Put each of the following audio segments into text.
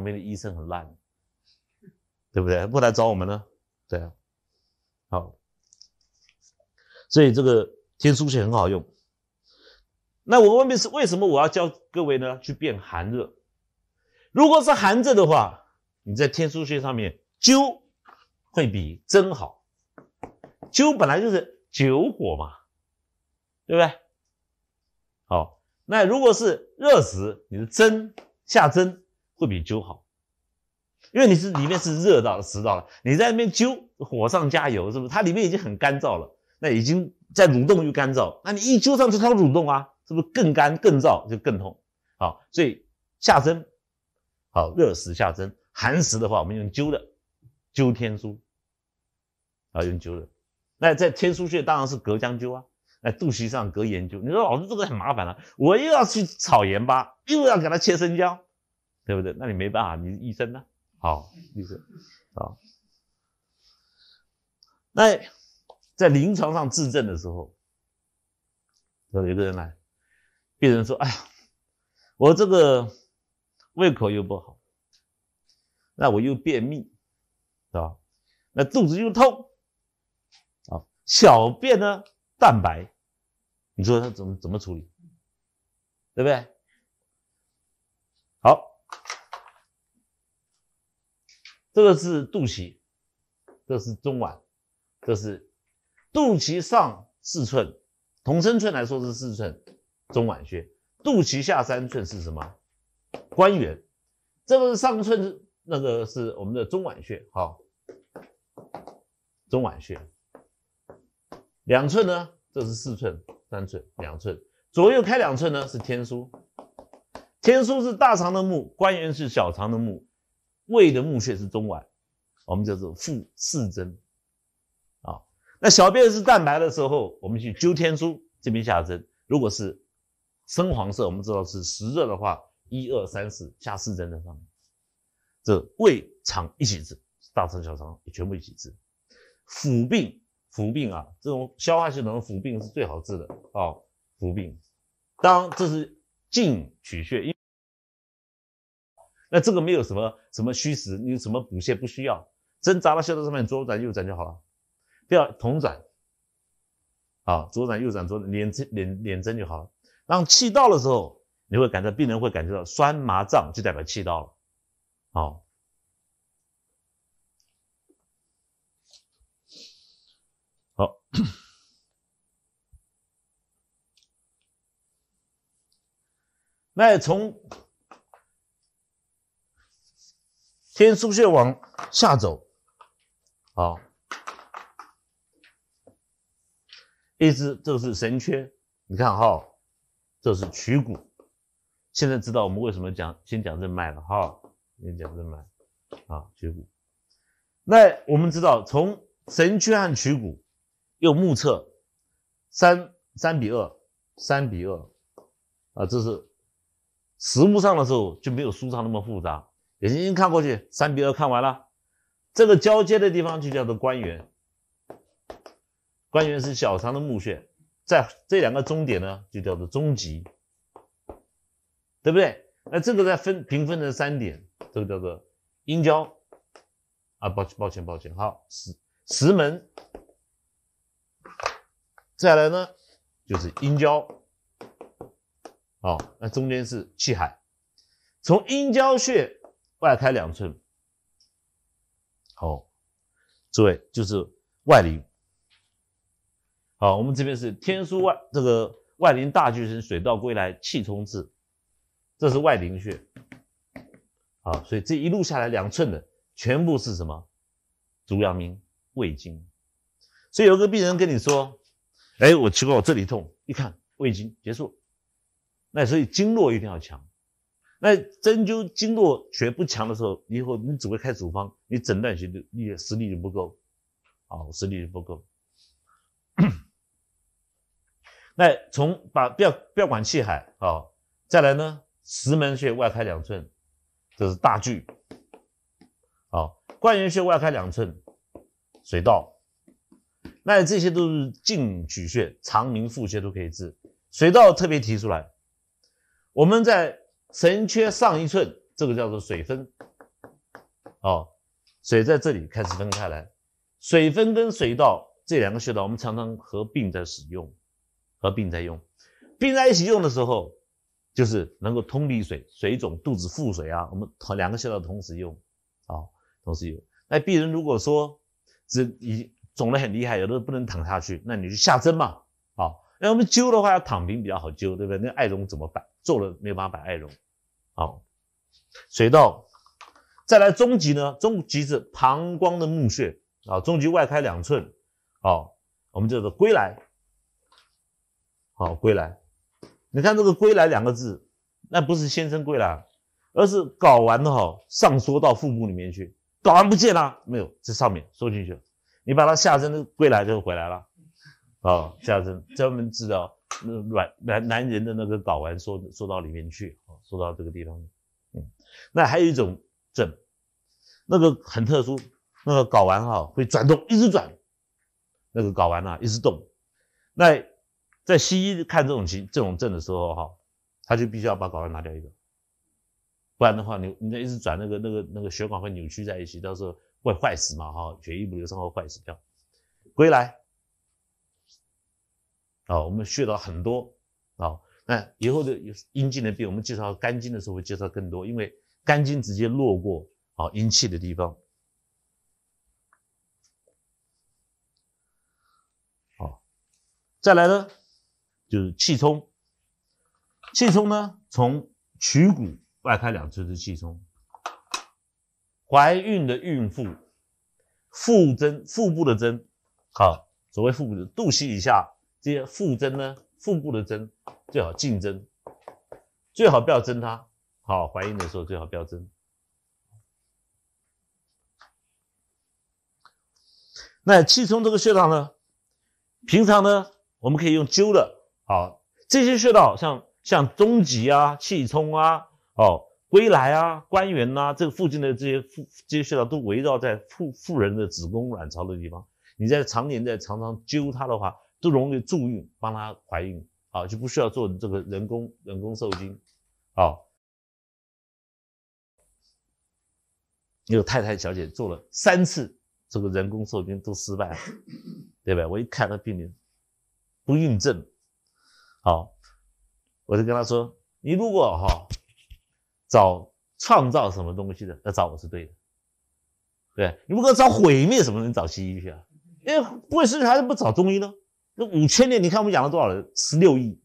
旁边的医生很烂，对不对？不来找我们呢？对啊。好，所以这个天枢穴很好用。那我问你是为什么我要教各位呢？去辨寒热。如果是寒症的话，你在天枢穴上面灸会比针好。灸本来就是灸火嘛，对不对？好，那如果是热时，你的针下针。会比灸好，因为你是里面是热到了、湿到了，你在那边灸，火上加油，是不是？它里面已经很干燥了，那已经在蠕动又干燥，那你一灸上去它蠕动啊，是不是更干更燥就更痛？好，所以下针，好热时下针，寒时的话我们用灸的，灸天枢，啊用灸的，那在天枢穴当然是隔姜灸啊，那肚脐上隔盐灸。你说老师这个很麻烦了，我又要去炒盐巴，又要给它切生姜。对不对？那你没办法，你是医生呢，好医生啊。那在临床上治症的时候，有一个人来，病人说：“哎呀，我这个胃口又不好，那我又便秘，是吧？那肚子又痛，啊，小便呢蛋白，你说他怎么怎么处理，对不对？”这个是肚脐，这是中脘，这是肚脐上四寸，同身寸来说是四寸，中脘穴。肚脐下三寸是什么？关元。这个是上寸，那个是我们的中脘穴。好，中脘穴。两寸呢？这是四寸，三寸，两寸。左右开两寸呢？是天枢。天枢是大肠的募，关元是小肠的募。胃的募穴是中脘，我们叫做腹四针啊。那小便是蛋白的时候，我们去灸天枢这边下针。如果是深黄色，我们知道是实热的话，一二三四下四针在上面。这胃肠一起治，大肠小肠全部一起治。腹病，腹病啊，这种消化系统的腹病是最好治的啊。腹病，当这是进取穴，因。那这个没有什么什么虚实，你什么补泻不需要，针扎到穴道上面，左转右转就好了，不要同转，啊，左转右转左脸针脸捻针就好了，当气到的时候，你会感到病人会感觉到酸麻胀，就代表气到了，好，好，那从。先输血往下走，好，一直这个是神阙，你看哈，这是曲骨，现在知道我们为什么讲先讲任脉了哈，先讲任脉，啊，曲骨，那我们知道从神阙和曲骨又目测三三比二，三比二啊，这是实物上的时候就没有书上那么复杂。眼睛看过去，三比二看完了，这个交接的地方就叫做关元。关元是小肠的募穴，在这两个中点呢，就叫做中极，对不对？那这个再分平分成三点，这个叫做阴交。啊，抱歉，抱歉，抱歉。好，石石门。再来呢，就是阴交。哦，那中间是气海，从阴交穴。外开两寸，好，这位就是外陵，好，我们这边是天枢外，这个外陵大巨神，水到归来气冲至，这是外陵穴，啊，所以这一路下来两寸的全部是什么足阳明胃经，所以有个病人跟你说，哎，我奇怪，我这里痛，一看胃经结束，那所以经络一定要强。那针灸经络学不强的时候，以后你只会开处方，你诊断学的力实力就不够，啊，实力就不够。那从把不要不要管气海啊，再来呢，石门穴外开两寸，这是大巨，啊，关元穴外开两寸，水道。那这些都是进取穴，肠鸣腹穴都可以治。水道特别提出来，我们在。神阙上一寸，这个叫做水分，哦，水在这里开始分开来。水分跟水道这两个穴道，我们常常合并在使用，合并在用，并在一起用的时候，就是能够通利水，水肿、肚子腹水啊，我们两个穴道同时用，啊，同时用。那病人如果说只已肿的很厉害，有的时候不能躺下去，那你就下针嘛，啊，那我们灸的话，要躺平比较好灸，对不对？那艾绒怎么办？做了办法摆艾绒，好，水道再来中极呢？中极是膀胱的募穴啊，中极外开两寸，好，我们叫做归来，好归来。你看这个归来两个字，那不是先生归来，而是睾丸的哈，上缩到腹部里面去，睾丸不见了，没有在上面缩进去了。你把它下身的归来就回来了，哦，下身专门治疗。软男男人的那个睾丸缩缩到里面去，啊，缩到这个地方，嗯，那还有一种症，那个很特殊，那个睾丸哈会转动，一直转，那个睾丸啊一直动，那在西医看这种情这种症的时候哈，他就必须要把睾丸拿掉一个，不然的话你你在一直转那个那个那个血管会扭曲在一起，到时候会坏死嘛，哈，血液不流畅会坏死掉，归来。啊，我们穴道很多啊，那以后的阴经的病，我们介绍肝经的时候会介绍更多，因为肝经直接落过啊阴气的地方。好，再来呢，就是气冲，气冲呢从曲骨外开两侧是气冲，怀孕的孕妇，腹针腹部的针，好，所谓腹部的肚脐以下。这些腹针呢，腹部的针最好禁针，最好不要针它。好，怀孕的时候最好不要针。那气冲这个穴道呢，平常呢我们可以用灸的。好，这些穴道像像中极啊、气冲啊、哦归来啊、关元呐，这个附近的这些这些穴道都围绕在妇妇人的子宫卵巢的地方。你在常年在常常灸它的话。都容易助孕，帮她怀孕啊，就不需要做这个人工人工受精，啊，有太太小姐做了三次这个人工受精都失败了，对不对？我一看她病人不孕症，好，我就跟她说，你如果哈找创造什么东西的，那找我是对的，对，你如果找毁灭什么，你找西医去啊，因为不会死，还是不找中医呢？那五千年，你看我们养了多少人，十六亿，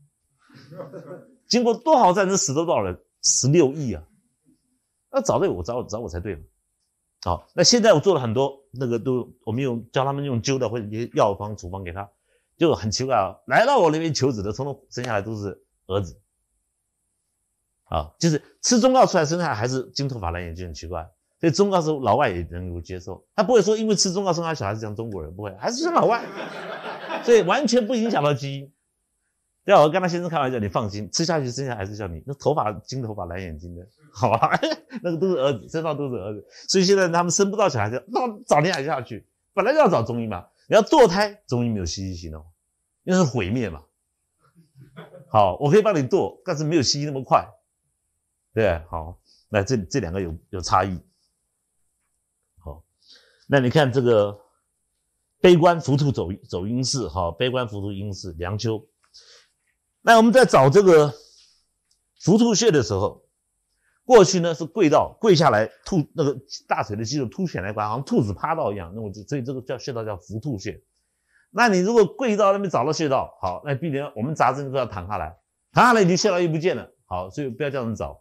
经过多少战争死了多少人，十六亿啊！那找对我找找我才对嘛。好，那现在我做了很多那个都，我们用教他们用灸的或者一些药方处方给他，就很奇怪啊。来到我那边求子的，从生下来都是儿子啊，就是吃中药出来生下来还是金头发，蓝眼睛，很奇怪。所以中药是老外也能够接受，他不会说因为吃中药生下小孩子像中国人，不会，还是像老外。所以完全不影响到基因，对啊，我跟他先生开玩笑，你放心，吃下去生下还是像你，那头发金头发蓝眼睛的，好吧？那个都是儿子，身上都是儿子，所以现在他们生不到小孩子，那早年下去，本来就要找中医嘛，你要堕胎，中医没有西医行哦，因为毁灭嘛。好，我可以帮你堕，但是没有西医那么快，对，好，那这这两个有有差异。好，那你看这个。悲观浮突走走阴势，好，悲观浮突阴势凉秋。那我们在找这个浮突穴的时候，过去呢是跪到跪下来吐那个大腿的肌肉凸起来，管好像兔子趴到一样，那我就所以这个叫穴道叫浮突穴。那你如果跪到那边找到穴道，好，那必然我们扎针都要躺下来，躺下来你就穴道又不见了，好，所以不要叫人找。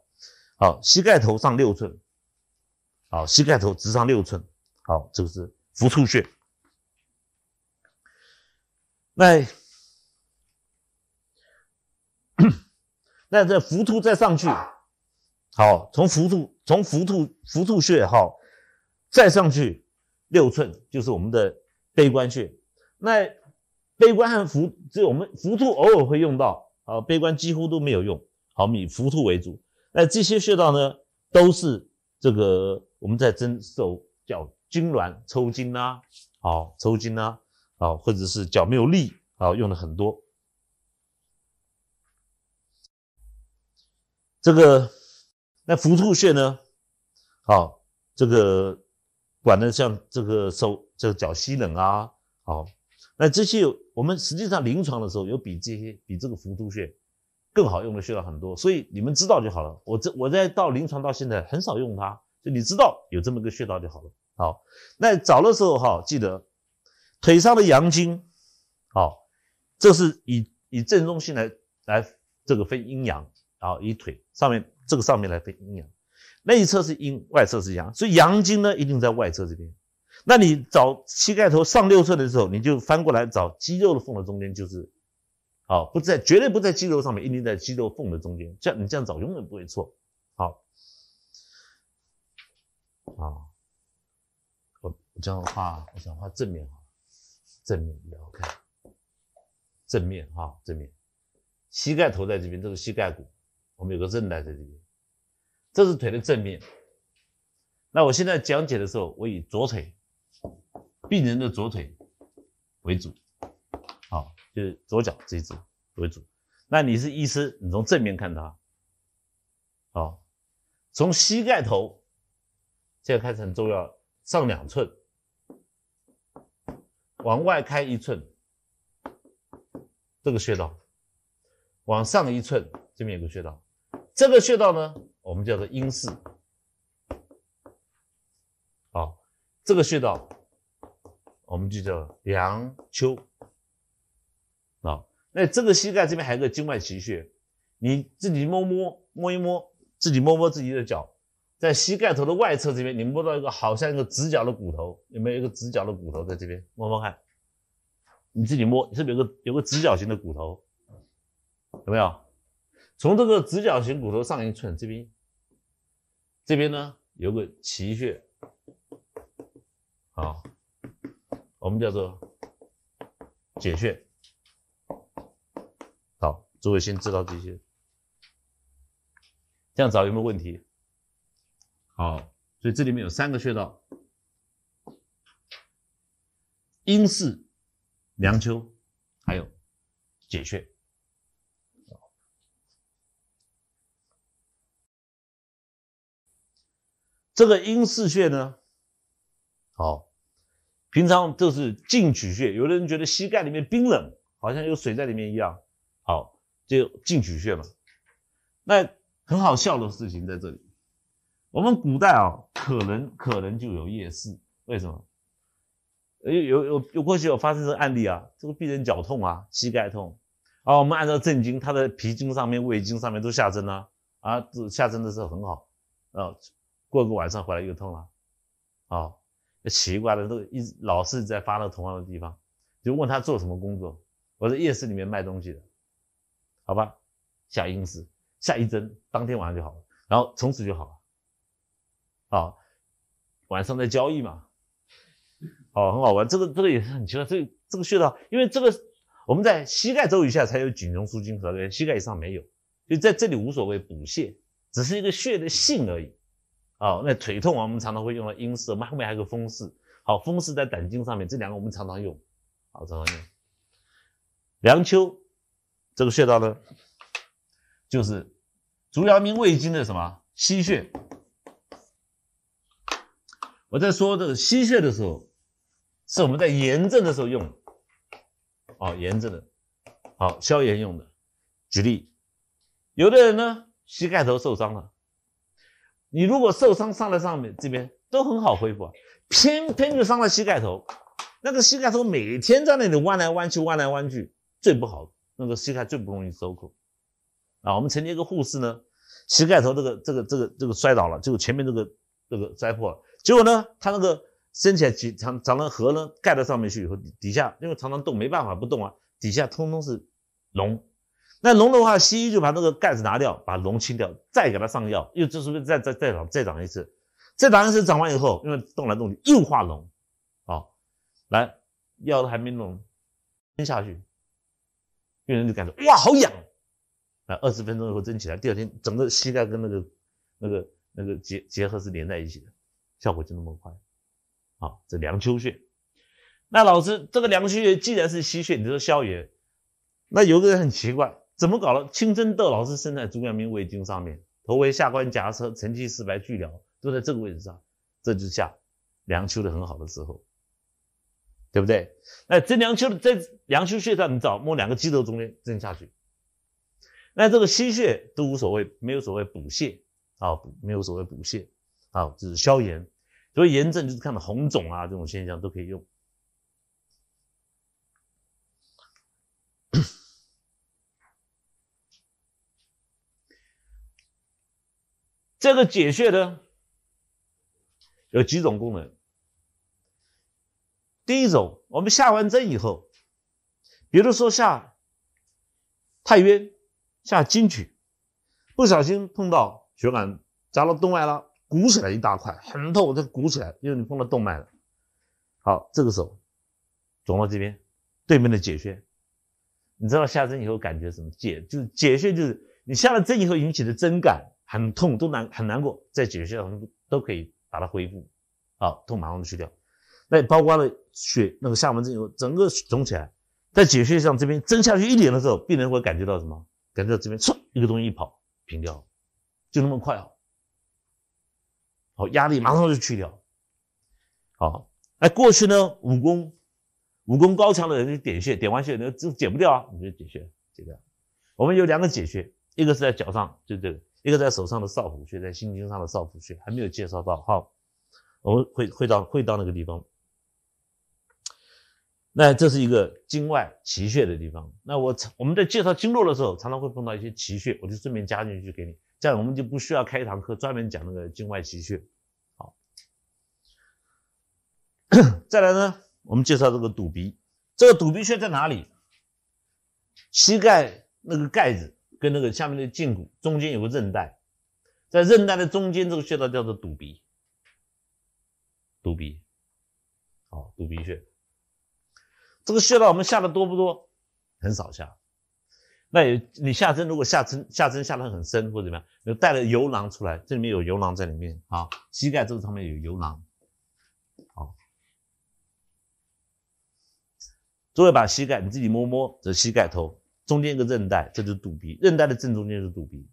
好，膝盖头上六寸，好，膝盖头直上六寸，好，这个是浮突穴。那那这扶兔再上去，好，从扶兔从扶兔扶兔穴哈，再上去六寸就是我们的悲关穴。那悲关和浮，只有我们浮兔偶尔会用到，好，悲关几乎都没有用，好，以浮兔为主。那这些穴道呢，都是这个我们在针手脚痉挛、抽筋呐，好，抽筋呐。啊，或者是脚没有力啊，用的很多。这个那伏兔穴呢，好，这个管的像这个手这个脚膝冷啊，好，那这些我们实际上临床的时候有比这些比这个伏兔穴更好用的穴道很多，所以你们知道就好了。我这我在到临床到现在很少用它，就你知道有这么个穴道就好了。好，那找的时候哈，记得。腿上的阳经，好，这是以以正中心来来这个分阴阳，啊、以腿上面这个上面来分阴阳，内侧是阴，外侧是阳，所以阳经呢一定在外侧这边。那你找膝盖头上六寸的时候，你就翻过来找肌肉的缝的中间，就是好不在绝对不在肌肉上面，一定在肌肉缝的中间。这样你这样找，永远不会错。好，啊，我我这样画，我想画正面。正面也 OK，正面哈，正面，膝盖头在这边，这个膝盖骨，我们有个韧带在这边，这是腿的正面。那我现在讲解的时候，我以左腿，病人的左腿为主，好，就是左脚这一只为主。那你是医师，你从正面看他，好，从膝盖头，现在开始很重要，上两寸。往外开一寸，这个穴道；往上一寸，这边有个穴道。这个穴道呢，我们叫做阴市。好，这个穴道我们就叫梁丘。啊，那这个膝盖这边还有个经脉奇穴，你自己摸摸摸一摸，自己摸摸自己的脚。在膝盖头的外侧这边，你摸到一个好像一个直角的骨头，有没有一个直角的骨头在这边摸摸看？你自己摸，是不是有个有个直角形的骨头？有没有？从这个直角形骨头上一寸，这边，这边呢有个奇穴，好，我们叫做解穴。好，诸位先知道这些，这样找有没有问题？好，所以这里面有三个穴道：阴市、梁丘，还有解穴。这个阴市穴呢，好，平常就是进取穴。有的人觉得膝盖里面冰冷，好像有水在里面一样，好，就进取穴嘛。那很好笑的事情在这里。我们古代啊，可能可能就有夜市。为什么？有有有有过去有发生这个案例啊，这个病人脚痛啊，膝盖痛啊。我们按照正经，他的皮经上面、胃经上面都下针了啊，下针的时候很好啊。过个晚上回来又痛了，啊，奇怪的都一老是在发到同样的地方。就问他做什么工作，我在夜市里面卖东西的，好吧？下阴司，下一针，当天晚上就好了，然后从此就好了。啊，晚上在交易嘛，好，很好玩。这个这个也是很奇怪，这个、这个穴道，因为这个我们在膝盖周以下才有中枢舒筋，膝盖以上没有，所以在这里无所谓补泻，只是一个穴的性而已。啊，那腿痛，我们常常会用到阴们后面还有个风式，好，风式在胆经上面，这两个我们常常用。好，常常用。梁丘这个穴道呢，就是足阳明胃经的什么溪穴。我在说这个吸血的时候，是我们在炎症的时候用，哦，炎症的，好消炎用的。举例，有的人呢膝盖头受伤了，你如果受伤上来上面这边都很好恢复，偏偏就伤了膝盖头，那个膝盖头每天在那里弯来弯去，弯来弯去，最不好，那个膝盖最不容易收口。啊，我们曾经一个护士呢，膝盖头这个这个这个这个摔倒了，就前面这个这个摔破了。结果呢，他那个升起来长长长的核呢盖到上面去以后，底下因为常常动没办法不动啊，底下通通是脓。那脓的话，西医就把那个盖子拿掉，把脓清掉，再给它上药，又就是不是再再再长再长一次，再长一次长完以后，因为动来动去又化脓啊，来药都还没弄，吞下去，病人就感觉哇好痒啊，二十分钟以后蒸起来，第二天整个膝盖跟那个那个那个结结合是连在一起的。效果就那么快，好，这梁丘穴。那老师，这个梁丘穴既然是吸穴，你说消炎，那有个人很奇怪，怎么搞了？清真豆老师生在《中明胃经》上面，头为下关夹车，成吉四白俱疗都在这个位置上，这就是下梁丘的很好的时候，对不对？那这梁丘在梁丘穴上，你找摸两个肌肉中间针下去，那这个吸穴都无所谓，没有所谓补泻啊，没有所谓补泻。好，就是消炎。所以炎症就是看到红肿啊这种现象都可以用。这个解穴呢，有几种功能。第一种，我们下完针以后，比如说下太渊、下金曲，不小心碰到血管，扎到动脉了。鼓起来一大块，很痛，它鼓起来，因为你碰到动脉了。好，这个时候肿到这边，对面的解穴，你知道下针以后感觉什么？解就解穴就是你下了针以后引起的针感很痛，都难很难过，在解穴上都都可以把它恢复，好，痛马上就去掉。那包刮了血，那个下完针以后整个肿起来，在解穴上这边针下去一点的时候，病人会感觉到什么？感觉到这边唰一个东西一跑，平掉了，就那么快啊！好，压力马上就去掉。好，那过去呢？武功武功高强的人点穴，点完穴那就解不掉啊，你就解穴解掉。我们有两个解穴，一个是在脚上，就这个；一个在手上的少府穴，在心经上的少府穴还没有介绍到，好，我们会会到会到那个地方。那这是一个经外奇穴的地方。那我我们在介绍经络的时候，常常会碰到一些奇穴，我就顺便加进去给你。这样我们就不需要开一堂课专门讲那个经外奇穴。好，再来呢，我们介绍这个堵鼻。这个堵鼻穴在哪里？膝盖那个盖子跟那个下面的胫骨中间有个韧带，在韧带的中间这个穴道叫做堵鼻。堵鼻，好，堵鼻穴。这个穴道我们下的多不多？很少下。那你下针如果下针下针下得很深或者怎么样，有带了游囊出来，这里面有游囊在里面啊，膝盖这个上面有游囊，好，各位把膝盖你自己摸摸，这膝盖头中间一个韧带，这就是肚皮，韧带的正中间是肚皮，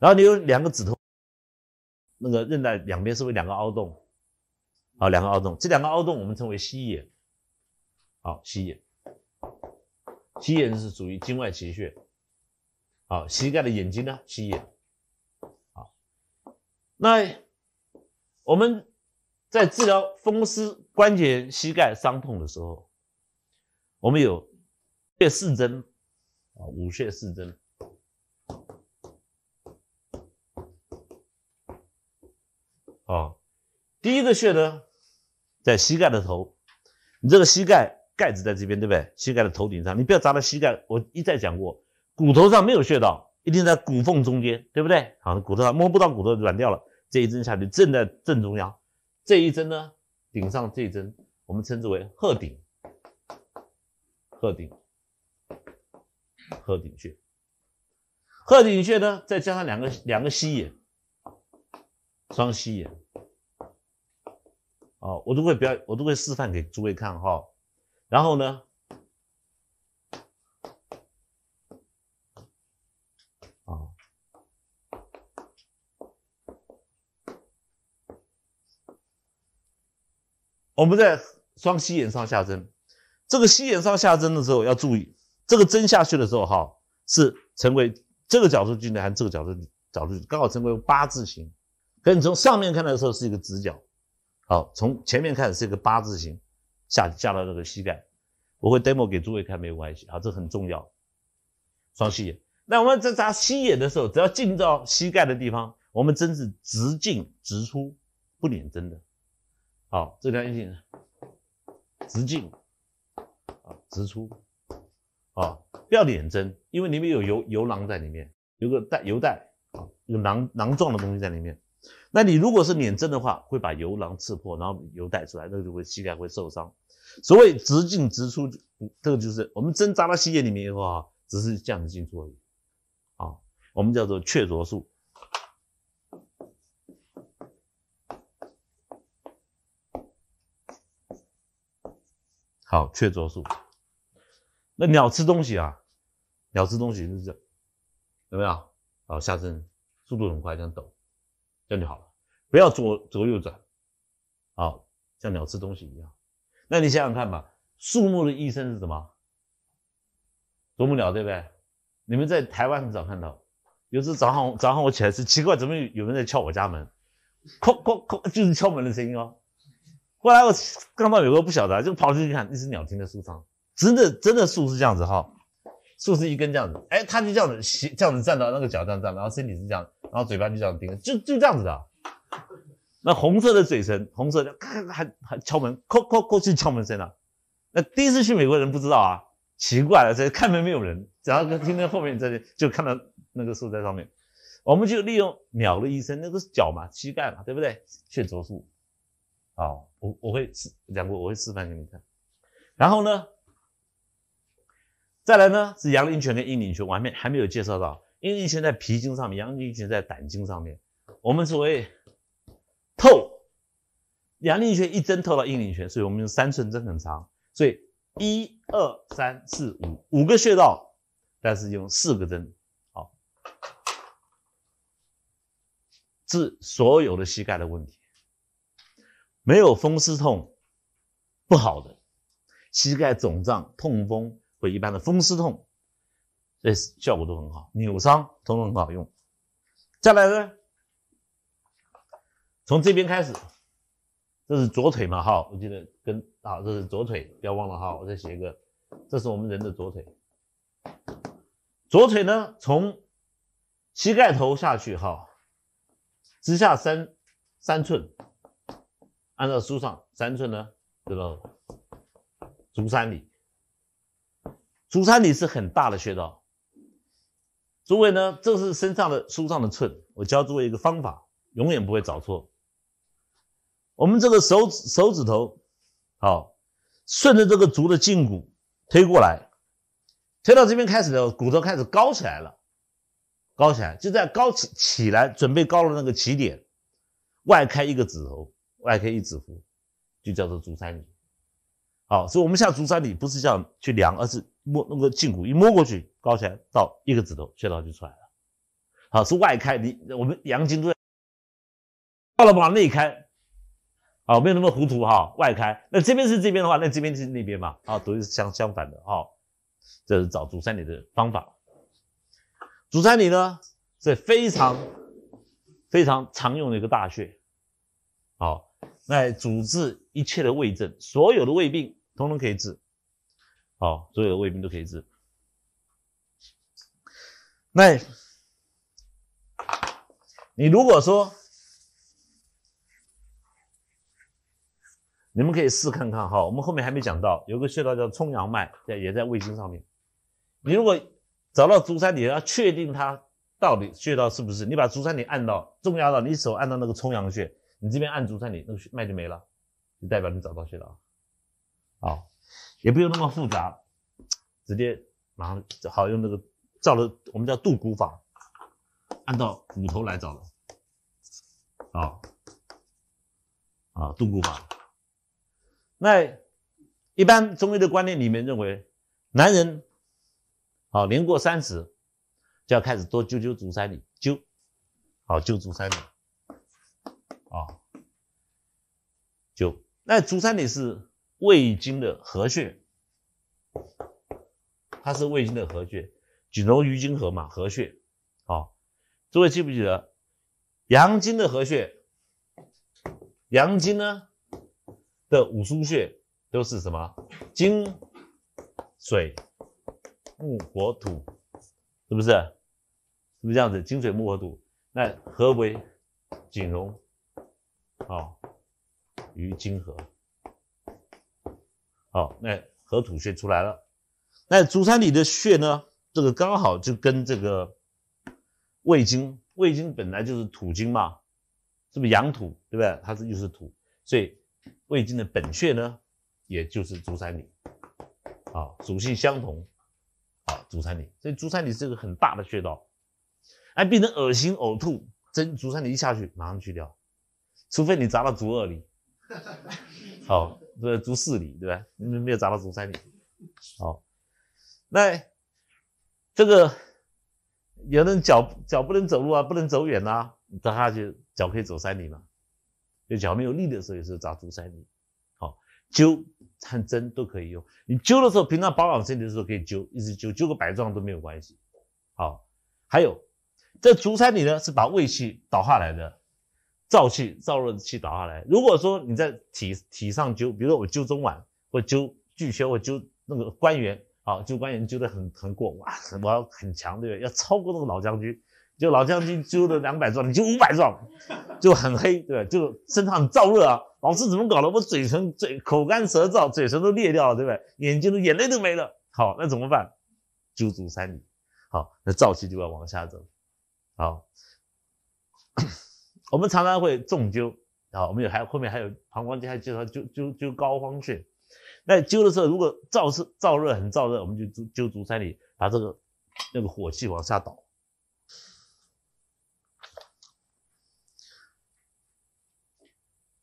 然后你有两个指头，那个韧带两边是不是两个凹洞？好，两个凹洞，这两个凹洞我们称为膝眼，好，膝眼，膝眼是属于经外奇穴。好，膝盖的眼睛呢？膝眼。好，那我们在治疗风湿关节膝盖伤痛的时候，我们有穴四针啊，五穴四针。啊，第一个穴呢，在膝盖的头。你这个膝盖盖子在这边，对不对？膝盖的头顶上，你不要砸到膝盖。我一再讲过。骨头上没有穴道，一定在骨缝中间，对不对？好，骨头上摸不到，骨头软掉了。这一针下去，正在正中央。这一针呢，顶上这一针，我们称之为鹤顶，鹤顶，鹤顶穴。鹤顶穴呢，再加上两个两个膝眼，双膝眼。哦，我都会表，我都会示范给诸位看哈。然后呢？我们在双膝眼上下针，这个膝眼上下针的时候要注意，这个针下去的时候哈，是成为这个角度进去还是这个角度角度，刚好成为八字形。跟你从上面看的时候是一个直角，好，从前面看是一个八字形，下下到这个膝盖。我会 demo 给诸位看，没有关系啊，这很重要。双膝眼，那我们在扎膝眼的时候，只要进到膝盖的地方，我们针是直进直出，不捻针的。好，这条阴线直径啊，直出啊，不要捻针，因为里面有油油囊在里面，有个带油带啊，有囊囊状的东西在里面。那你如果是捻针的话，会把油囊刺破，然后油带出来，那个就会膝盖会受伤。所谓直径直出，这个就是我们针扎到膝盖里面以后啊，只是这样子进出而已。啊，我们叫做确凿术。好，雀啄树。那鸟吃东西啊，鸟吃东西是这样，有没有？好，下身速度很快，这样抖，这样就好了。不要左左右转，好像鸟吃东西一样。那你想想看吧，树木的医生是什么？啄木鸟，对不对？你们在台湾很早看到，有时早上早上我起来是奇怪，怎么有人在敲我家门？哐哐哐，就是敲门的声音哦。后来我刚到美国，不晓得，就跑出去看一只鸟停在树上，真的真的树是这样子哈，树是一根这样子，哎，它就这样子斜这样子站到那个脚样站，然后身体是这样，然后嘴巴就这样盯，就就这样子的。那红色的嘴唇，红色，咔咔咔，还还敲门，叩叩叩，去敲门声了。那第一次去美国人不知道啊，奇怪了，这开门没有人，然后听到后面在就看到那个树在上面，我们就利用鸟的一生，那个脚嘛、膝盖嘛，对不对，去啄树。好，我我会讲过，我会示范给你们看。然后呢，再来呢是阳陵泉跟阴陵泉，我还没还没有介绍到。阴陵泉在脾经上面，阳陵泉在胆经上面。我们所谓透，阳陵泉一针透到阴陵泉，所以我们用三寸针很长，所以一二三四五五个穴道，但是用四个针，好治所有的膝盖的问题。没有风湿痛，不好的膝盖肿胀、痛风或一般的风湿痛，这效果都很好。扭伤通通很好用。再来呢，从这边开始，这是左腿嘛？哈，我记得跟啊，这是左腿，不要忘了哈。我再写一个，这是我们人的左腿。左腿呢，从膝盖头下去哈，直下三三寸。按照书上三寸呢，这个足三里。足三里是很大的穴道。诸位呢，这是身上的书上的寸，我教诸位一个方法，永远不会找错。我们这个手指手指头，好，顺着这个足的胫骨推过来，推到这边开始的骨头开始高起来了，高起来就在高起起来准备高的那个起点，外开一个指头。外开一指弧，就叫做足三里。好，所以我们下足三里不是这样去量，而是摸那个胫骨，一摸过去高起来到一个指头，穴道就出来了。好，是外开，你我们阳经都在，到了嘛内开。好，没有那么糊涂哈，外开。那这边是这边的话，那这边就是那边嘛。好，都是相相反的。好，这是找足三里的方法。足三里呢是非常非常常用的一个大穴。好。那主治一切的胃症，所有的胃病通通可以治，好，所有的胃病都可以治。那，你如果说，你们可以试看看哈，我们后面还没讲到，有个穴道叫冲阳脉，在也在胃经上面。你如果找到足三里，要确定它到底穴道是不是，你把足三里按到，重要到你手按到那个冲阳穴。你这边按足三里，那个血脉就没了，就代表你找到穴了啊！也不用那么复杂，直接马上好用那个照的，我们叫肚骨法，按照骨头来找了。啊啊，渡骨法。那一般中医的观念里面认为，男人啊年过三十就要开始多灸灸足三里，灸好灸足三里。啊，就那足三里是胃经的合穴，它是胃经的合穴，景容于经合嘛，合穴。好，诸位记不记得阳经的合穴？阳经呢的五腧穴都是什么？金、水、木、火、土，是不是？是不是这样子？金、水、木、火、土，那合为锦龙。哦，于金合，好，那合土穴出来了。那足三里的穴呢？这个刚好就跟这个胃经，胃经本来就是土经嘛，是不是阳土？对不对？它这就是土，所以胃经的本穴呢，也就是足三里。啊，属性相同。好，足三里。所以足三里是个很大的穴道。哎，病人恶心呕吐，针足三里一下去，马上去掉。除非你砸到足二里，好，足四里对吧？没有砸到足三里，好。那这个有人脚脚不能走路啊，不能走远呐，砸下去脚可以走三里嘛？就脚没有力的时候，也是砸足三里。好，灸、针都可以用。你灸的时候，平常保养身体的时候可以灸，一直灸，灸个百状都没有关系。好，还有这足三里呢，是把胃气导下来的。燥气、燥热的气导下来。如果说你在体体上灸，比如说我灸中脘，或灸巨阙，或灸那个关元，啊，灸关元灸的很很过，哇，我要很强，对不对？要超过那个老将军，就老将军灸的 两百壮，你灸五百壮，就很黑，对吧？就身上很燥热啊。老师怎么搞的？我嘴唇嘴口干舌燥，嘴唇都裂掉了，对不对？眼睛的眼泪都没了。好，那怎么办？灸足三里。好，那燥气就要往下走。好。我们常常会重灸，啊，我们有还后面还有膀胱经还介绍灸灸灸膏肓穴。那灸的时候，如果燥热燥热很燥热，我们就灸灸足三里，把这个那个火气往下倒。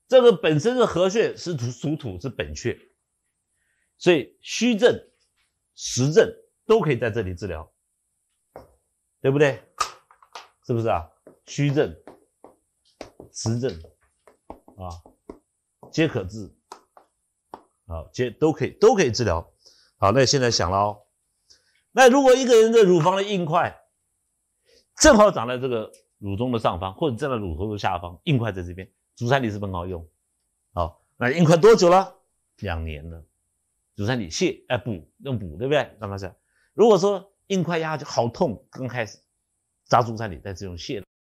这个本身是合穴，是属属土是本穴，所以虚症、实症都可以在这里治疗，对不对？是不是啊？虚症。实症啊，皆可治，好，皆都可以都可以治疗。好，那现在想了，哦，那如果一个人的乳房的硬块，正好长在这个乳中的上方，或者在乳头的下方，硬块在这边，足三里是很好用。好，那硬块多久了？两年了，足三里泻，哎，补用补，对不对？让他想，如果说硬块压下去好痛，刚开始扎足三里，再是用泻。